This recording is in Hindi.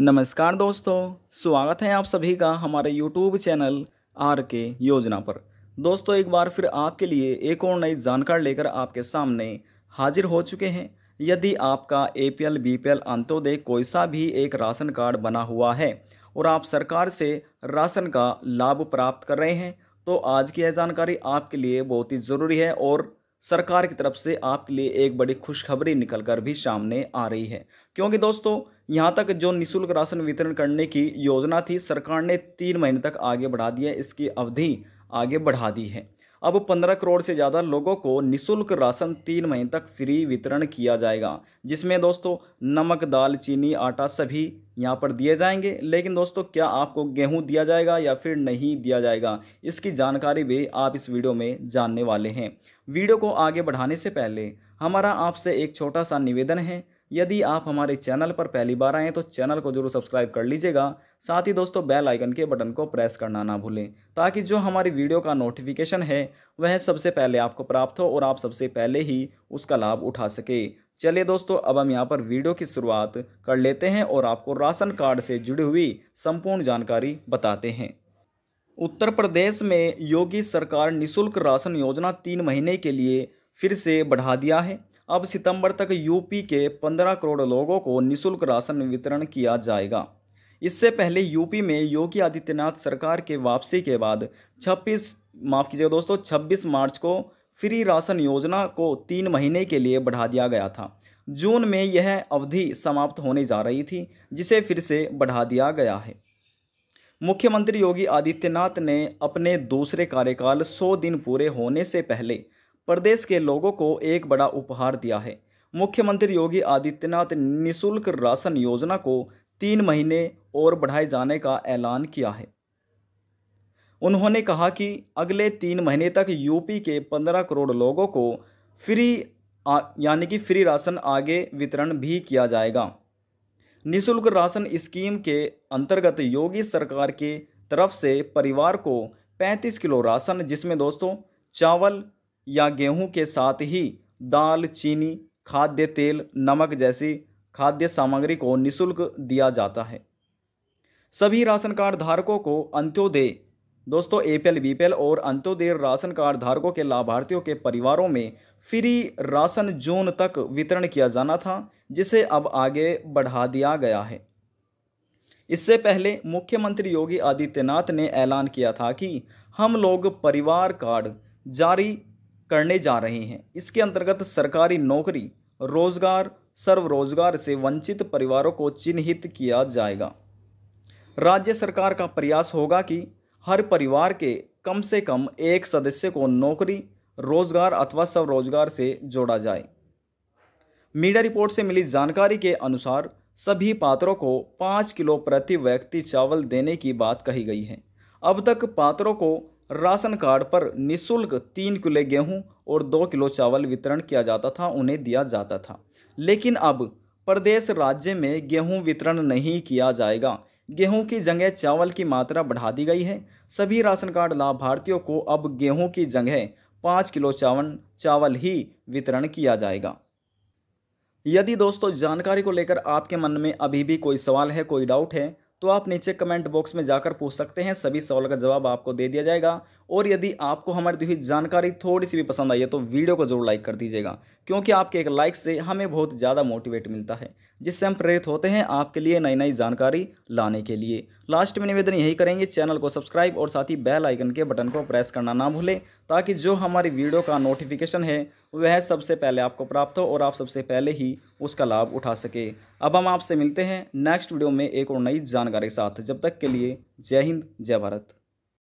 नमस्कार दोस्तों स्वागत है आप सभी का हमारे यूट्यूब चैनल आर के योजना पर दोस्तों एक बार फिर आपके लिए एक और नई जानकारी लेकर आपके सामने हाजिर हो चुके हैं यदि आपका A P L B P L अंत्योदय कोई सा भी एक राशन कार्ड बना हुआ है और आप सरकार से राशन का लाभ प्राप्त कर रहे हैं तो आज की यह जानकारी आपके लिए बहुत ही ज़रूरी है और सरकार की तरफ से आपके लिए एक बड़ी खुशखबरी निकलकर भी सामने आ रही है क्योंकि दोस्तों यहाँ तक जो निशुल्क राशन वितरण करने की योजना थी सरकार ने तीन महीने तक आगे बढ़ा दी है इसकी अवधि आगे बढ़ा दी है अब 15 करोड़ से ज़्यादा लोगों को निशुल्क राशन तीन महीने तक फ्री वितरण किया जाएगा जिसमें दोस्तों नमक दाल चीनी आटा सभी यहाँ पर दिए जाएंगे लेकिन दोस्तों क्या आपको गेहूँ दिया जाएगा या फिर नहीं दिया जाएगा इसकी जानकारी भी आप इस वीडियो में जानने वाले हैं वीडियो को आगे बढ़ाने से पहले हमारा आपसे एक छोटा सा निवेदन है यदि आप हमारे चैनल पर पहली बार आएँ तो चैनल को जरूर सब्सक्राइब कर लीजिएगा साथ ही दोस्तों बेल आइकन के बटन को प्रेस करना ना भूलें ताकि जो हमारी वीडियो का नोटिफिकेशन है वह सबसे पहले आपको प्राप्त हो और आप सबसे पहले ही उसका लाभ उठा सके चलिए दोस्तों अब हम यहाँ पर वीडियो की शुरुआत कर लेते हैं और आपको राशन कार्ड से जुड़ी हुई संपूर्ण जानकारी बताते हैं उत्तर प्रदेश में योगी सरकार निःशुल्क राशन योजना तीन महीने के लिए फिर से बढ़ा दिया है अब सितंबर तक यूपी के 15 करोड़ लोगों को निशुल्क राशन वितरण किया जाएगा इससे पहले यूपी में योगी आदित्यनाथ सरकार के वापसी के बाद 26 माफ़ कीजिएगा दोस्तों 26 मार्च को फ्री राशन योजना को तीन महीने के लिए बढ़ा दिया गया था जून में यह अवधि समाप्त होने जा रही थी जिसे फिर से बढ़ा दिया गया है मुख्यमंत्री योगी आदित्यनाथ ने अपने दूसरे कार्यकाल 100 दिन पूरे होने से पहले प्रदेश के लोगों को एक बड़ा उपहार दिया है मुख्यमंत्री योगी आदित्यनाथ निशुल्क राशन योजना को तीन महीने और बढ़ाए जाने का ऐलान किया है उन्होंने कहा कि अगले तीन महीने तक यूपी के पंद्रह करोड़ लोगों को फ्री यानी कि फ्री राशन आगे वितरण भी किया जाएगा निशुल्क राशन स्कीम के अंतर्गत योगी सरकार के तरफ से परिवार को 35 किलो राशन जिसमें दोस्तों चावल या गेहूं के साथ ही दाल चीनी खाद्य तेल नमक जैसी खाद्य सामग्री को निशुल्क दिया जाता है सभी राशन कार्ड धारकों को अंत्योदय दोस्तों एपीएल बीपीएल और अंत्योदय राशन कार्ड धारकों के लाभार्थियों के परिवारों में फ्री राशन जून तक वितरण किया जाना था जिसे अब आगे बढ़ा दिया गया है इससे पहले मुख्यमंत्री योगी आदित्यनाथ ने ऐलान किया था कि हम लोग परिवार कार्ड जारी करने जा रहे हैं इसके अंतर्गत सरकारी नौकरी रोजगार सर्वरोजगार से वंचित परिवारों को चिन्हित किया जाएगा राज्य सरकार का प्रयास होगा कि हर परिवार के कम से कम एक सदस्य को नौकरी रोजगार अथवा स्वरोजगार से जोड़ा जाए मीडिया रिपोर्ट से मिली जानकारी के अनुसार सभी पात्रों को पाँच किलो प्रति व्यक्ति चावल देने की बात कही गई है अब तक पात्रों को राशन कार्ड पर निशुल्क तीन किलो गेहूं और दो किलो चावल वितरण किया जाता था उन्हें दिया जाता था लेकिन अब प्रदेश राज्य में गेहूं वितरण नहीं किया जाएगा गेहूं की जगह चावल की मात्रा बढ़ा दी गई है सभी राशन कार्ड लाभार्थियों को अब गेहूं की जगह पाँच किलो चावल चावल ही वितरण किया जाएगा यदि दोस्तों जानकारी को लेकर आपके मन में अभी भी कोई सवाल है कोई डाउट है तो आप नीचे कमेंट बॉक्स में जाकर पूछ सकते हैं सभी सवाल का जवाब आपको दे दिया जाएगा और यदि आपको हमारी दी हुई जानकारी थोड़ी सी भी पसंद आई है तो वीडियो को जरूर लाइक कर दीजिएगा क्योंकि आपके एक लाइक से हमें बहुत ज़्यादा मोटिवेट मिलता है जिससे हम प्रेरित होते हैं आपके लिए नई नई जानकारी लाने के लिए लास्ट में निवेदन यही करेंगे चैनल को सब्सक्राइब और साथ ही बेल आइकन के बटन को प्रेस करना ना भूलें ताकि जो हमारी वीडियो का नोटिफिकेशन है वह सबसे पहले आपको प्राप्त हो और आप सबसे पहले ही उसका लाभ उठा सके अब हम आपसे मिलते हैं नेक्स्ट वीडियो में एक और नई जानकारी के साथ जब तक के लिए जय हिंद जय भारत